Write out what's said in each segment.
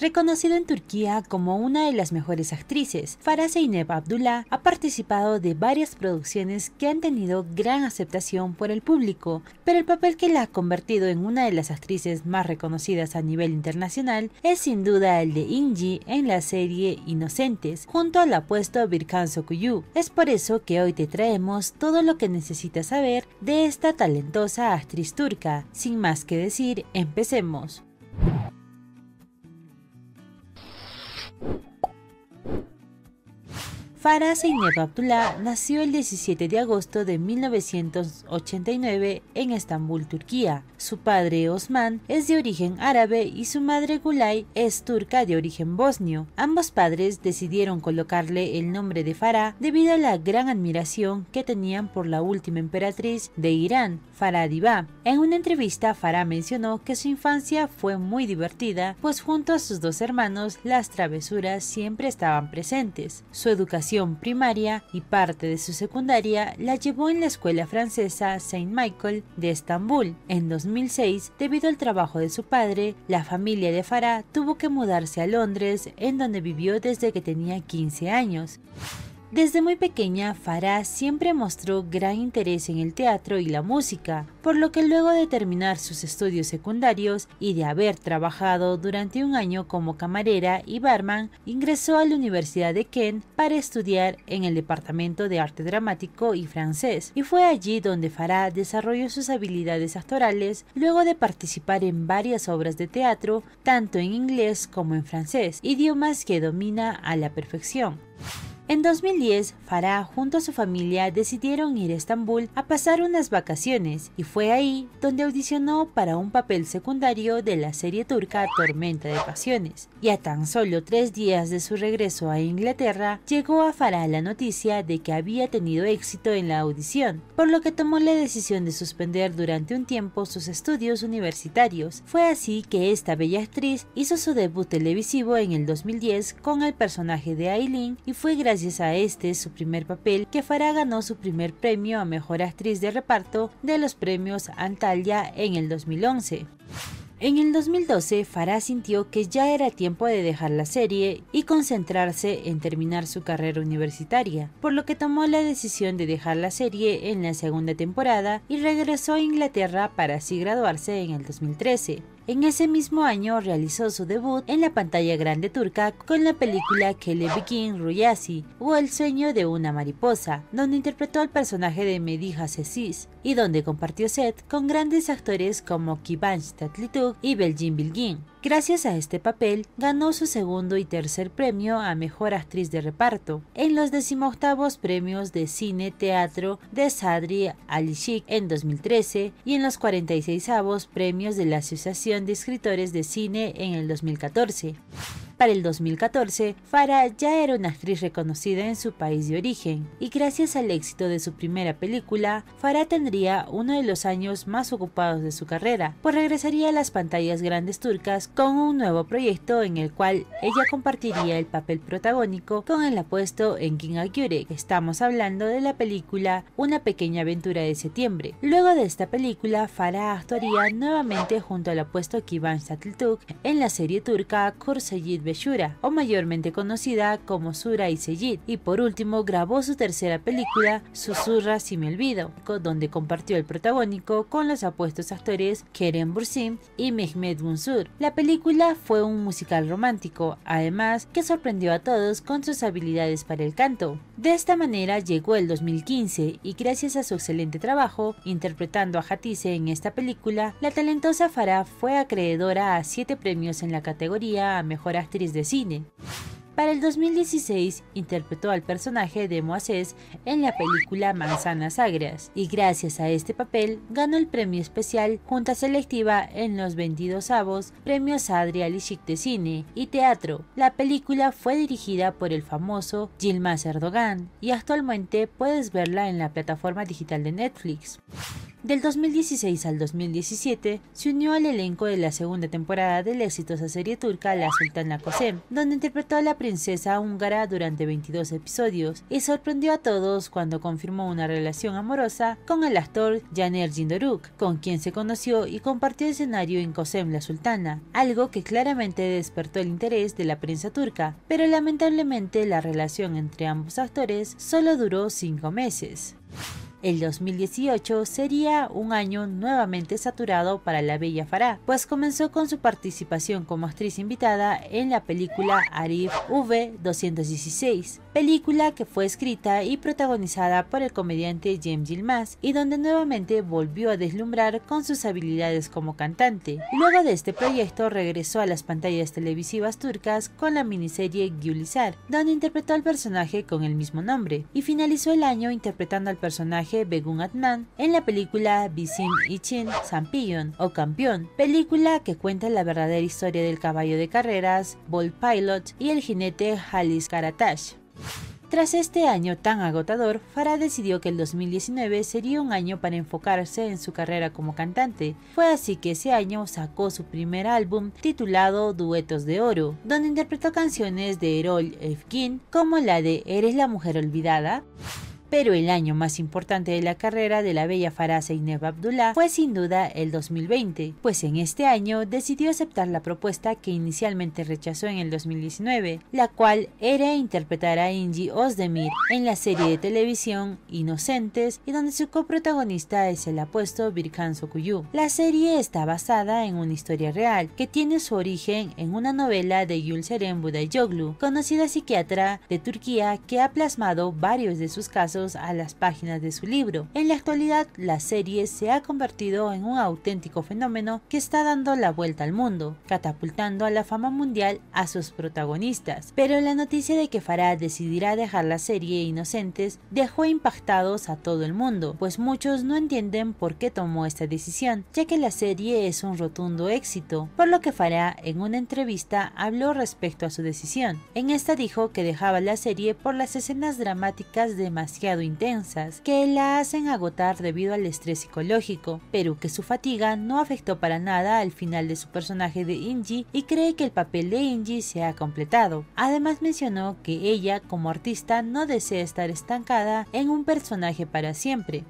Reconocida en Turquía como una de las mejores actrices, Farah Zeynep Abdullah ha participado de varias producciones que han tenido gran aceptación por el público, pero el papel que la ha convertido en una de las actrices más reconocidas a nivel internacional es sin duda el de Inji en la serie Inocentes, junto al apuesto Birkan Sokuyu. Es por eso que hoy te traemos todo lo que necesitas saber de esta talentosa actriz turca. Sin más que decir, empecemos. Thank you. Farah Zeynep Abdullah nació el 17 de agosto de 1989 en Estambul, Turquía. Su padre, Osman, es de origen árabe y su madre, Gulay, es turca de origen bosnio. Ambos padres decidieron colocarle el nombre de Farah debido a la gran admiración que tenían por la última emperatriz de Irán, Farah Diba. En una entrevista, Farah mencionó que su infancia fue muy divertida, pues junto a sus dos hermanos las travesuras siempre estaban presentes. Su educación primaria y parte de su secundaria la llevó en la escuela francesa Saint Michael de Estambul. En 2006, debido al trabajo de su padre, la familia de Farah tuvo que mudarse a Londres, en donde vivió desde que tenía 15 años. Desde muy pequeña, Farah siempre mostró gran interés en el teatro y la música, por lo que luego de terminar sus estudios secundarios y de haber trabajado durante un año como camarera y barman, ingresó a la Universidad de Kent para estudiar en el Departamento de Arte Dramático y Francés, y fue allí donde Farah desarrolló sus habilidades actorales luego de participar en varias obras de teatro, tanto en inglés como en francés, idiomas que domina a la perfección. En 2010, Farah junto a su familia decidieron ir a Estambul a pasar unas vacaciones y fue ahí donde audicionó para un papel secundario de la serie turca Tormenta de Pasiones. Y a tan solo tres días de su regreso a Inglaterra, llegó a Farah la noticia de que había tenido éxito en la audición, por lo que tomó la decisión de suspender durante un tiempo sus estudios universitarios. Fue así que esta bella actriz hizo su debut televisivo en el 2010 con el personaje de Aileen y fue gracias gracias a este su primer papel que Farah ganó su primer premio a Mejor Actriz de Reparto de los premios Antalya en el 2011. En el 2012, Farah sintió que ya era tiempo de dejar la serie y concentrarse en terminar su carrera universitaria, por lo que tomó la decisión de dejar la serie en la segunda temporada y regresó a Inglaterra para así graduarse en el 2013. En ese mismo año realizó su debut en la pantalla grande turca con la película Kelebikin Ruyasi o El sueño de una mariposa, donde interpretó al personaje de Medija Cesis y donde compartió set con grandes actores como Kibanj Tatlituk y Belgin Bilgin. Gracias a este papel, ganó su segundo y tercer premio a Mejor Actriz de Reparto en los decimoctavos premios de Cine Teatro de Sadri Alishik en 2013 y en los 46 premios de la Asociación de Escritores de Cine en el 2014. Para el 2014, Farah ya era una actriz reconocida en su país de origen, y gracias al éxito de su primera película, Farah tendría uno de los años más ocupados de su carrera, pues regresaría a las pantallas grandes turcas con un nuevo proyecto en el cual ella compartiría el papel protagónico con el apuesto en King que Estamos hablando de la película Una pequeña aventura de septiembre. Luego de esta película, Farah actuaría nuevamente junto al apuesto Kivan Satiltuk en la serie turca Kursayid Shura, o mayormente conocida como Sura y Seyid, y por último grabó su tercera película, Susurra si me olvido, donde compartió el protagónico con los apuestos actores Kerem bursim y Mehmet Munsur. La película fue un musical romántico, además que sorprendió a todos con sus habilidades para el canto. De esta manera llegó el 2015 y gracias a su excelente trabajo interpretando a Hatice en esta película, la talentosa Farah fue acreedora a 7 premios en la categoría a Mejor Actriz de cine. Para el 2016 interpretó al personaje de Moisés en la película Manzanas Agrias y gracias a este papel ganó el premio especial Junta Selectiva en los 22 avos Premios Adria Lichik de Cine y Teatro. La película fue dirigida por el famoso Yilmaz Erdogan y actualmente puedes verla en la plataforma digital de Netflix. Del 2016 al 2017 se unió al elenco de la segunda temporada de la exitosa serie turca La Sultana Kosem, donde interpretó a la princesa húngara durante 22 episodios y sorprendió a todos cuando confirmó una relación amorosa con el actor Janer Jindoruk, con quien se conoció y compartió escenario en Kosem la Sultana, algo que claramente despertó el interés de la prensa turca, pero lamentablemente la relación entre ambos actores solo duró 5 meses. El 2018 sería un año nuevamente saturado para la Bella Farah, pues comenzó con su participación como actriz invitada en la película Arif V216, película que fue escrita y protagonizada por el comediante James Gilmas y donde nuevamente volvió a deslumbrar con sus habilidades como cantante. Luego de este proyecto regresó a las pantallas televisivas turcas con la miniserie Gülizar, donde interpretó al personaje con el mismo nombre, y finalizó el año interpretando al personaje Begun Atman en la película Bisim Ichin Sampion o Campeón, película que cuenta la verdadera historia del caballo de carreras, *Bold Pilot y el jinete Halis Karatash. Tras este año tan agotador, Farah decidió que el 2019 sería un año para enfocarse en su carrera como cantante. Fue así que ese año sacó su primer álbum titulado Duetos de Oro, donde interpretó canciones de Erol Efkin como la de Eres la mujer olvidada, pero el año más importante de la carrera de la bella Farah Ineb Abdullah fue sin duda el 2020, pues en este año decidió aceptar la propuesta que inicialmente rechazó en el 2019, la cual era interpretar a Inji Ozdemir en la serie de televisión Inocentes y donde su coprotagonista es el apuesto Birkan Sokuyu. La serie está basada en una historia real que tiene su origen en una novela de Seren Budayoglu, conocida psiquiatra de Turquía que ha plasmado varios de sus casos a las páginas de su libro. En la actualidad, la serie se ha convertido en un auténtico fenómeno que está dando la vuelta al mundo, catapultando a la fama mundial a sus protagonistas. Pero la noticia de que Farah decidirá dejar la serie Inocentes dejó impactados a todo el mundo, pues muchos no entienden por qué tomó esta decisión, ya que la serie es un rotundo éxito, por lo que Farah en una entrevista habló respecto a su decisión. En esta dijo que dejaba la serie por las escenas dramáticas demasiado intensas, que la hacen agotar debido al estrés psicológico, pero que su fatiga no afectó para nada al final de su personaje de Inji y cree que el papel de Inji se ha completado. Además mencionó que ella como artista no desea estar estancada en un personaje para siempre,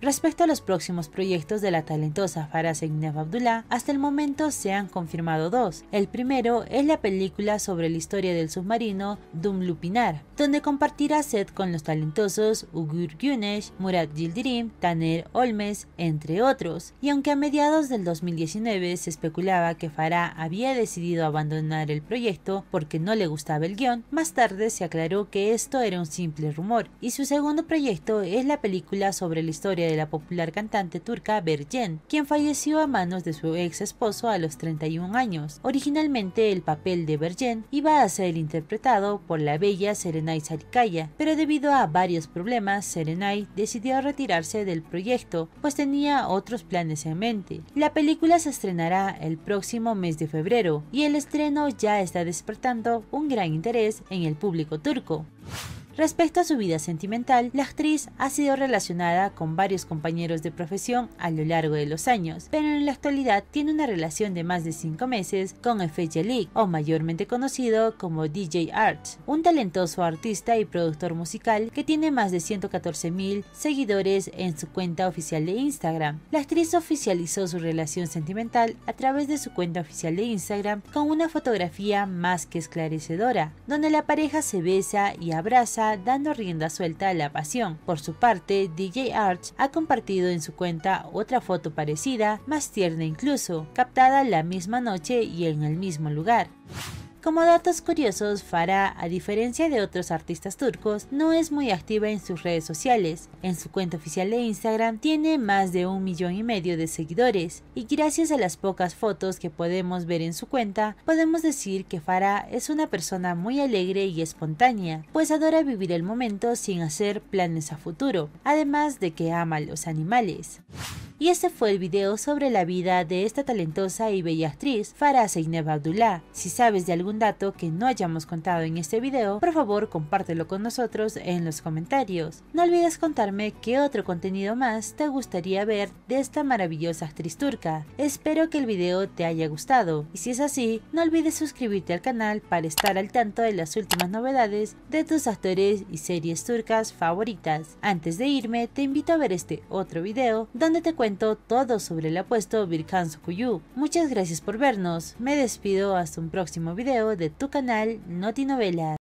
Respecto a los próximos proyectos de la talentosa Farah Zeynep Abdullah, hasta el momento se han confirmado dos. El primero es la película sobre la historia del submarino Dum Lupinar, donde compartirá set con los talentosos Ugur Güneş, Murat Yildirim, Taner Olmes, entre otros. Y aunque a mediados del 2019 se especulaba que Farah había decidido abandonar el proyecto porque no le gustaba el guión, más tarde se aclaró que esto era un simple rumor. Y su segundo proyecto es la película sobre la historia de la popular cantante turca Bergen, quien falleció a manos de su ex esposo a los 31 años. Originalmente el papel de Bergen iba a ser interpretado por la bella Serenay Sarikaya, pero debido a varios problemas, Serenay decidió retirarse del proyecto, pues tenía otros planes en mente. La película se estrenará el próximo mes de febrero y el estreno ya está despertando un gran interés en el público turco. Respecto a su vida sentimental, la actriz ha sido relacionada con varios compañeros de profesión a lo largo de los años, pero en la actualidad tiene una relación de más de 5 meses con FJ Lee, o mayormente conocido como DJ Arts, un talentoso artista y productor musical que tiene más de 114.000 seguidores en su cuenta oficial de Instagram. La actriz oficializó su relación sentimental a través de su cuenta oficial de Instagram con una fotografía más que esclarecedora, donde la pareja se besa y abraza dando rienda suelta a la pasión. Por su parte, DJ Arch ha compartido en su cuenta otra foto parecida, más tierna incluso, captada la misma noche y en el mismo lugar. Como datos curiosos, Farah, a diferencia de otros artistas turcos, no es muy activa en sus redes sociales. En su cuenta oficial de Instagram tiene más de un millón y medio de seguidores, y gracias a las pocas fotos que podemos ver en su cuenta, podemos decir que Farah es una persona muy alegre y espontánea, pues adora vivir el momento sin hacer planes a futuro, además de que ama a los animales. Y este fue el video sobre la vida de esta talentosa y bella actriz, Farah Zeynep Abdullah. Si sabes de algún dato que no hayamos contado en este video, por favor compártelo con nosotros en los comentarios. No olvides contarme qué otro contenido más te gustaría ver de esta maravillosa actriz turca. Espero que el video te haya gustado y si es así, no olvides suscribirte al canal para estar al tanto de las últimas novedades de tus actores y series turcas favoritas. Antes de irme, te invito a ver este otro video donde te cuento cuento todo sobre el apuesto Birkan Sukuyu. Muchas gracias por vernos. Me despido hasta un próximo video de tu canal Noti Novelas.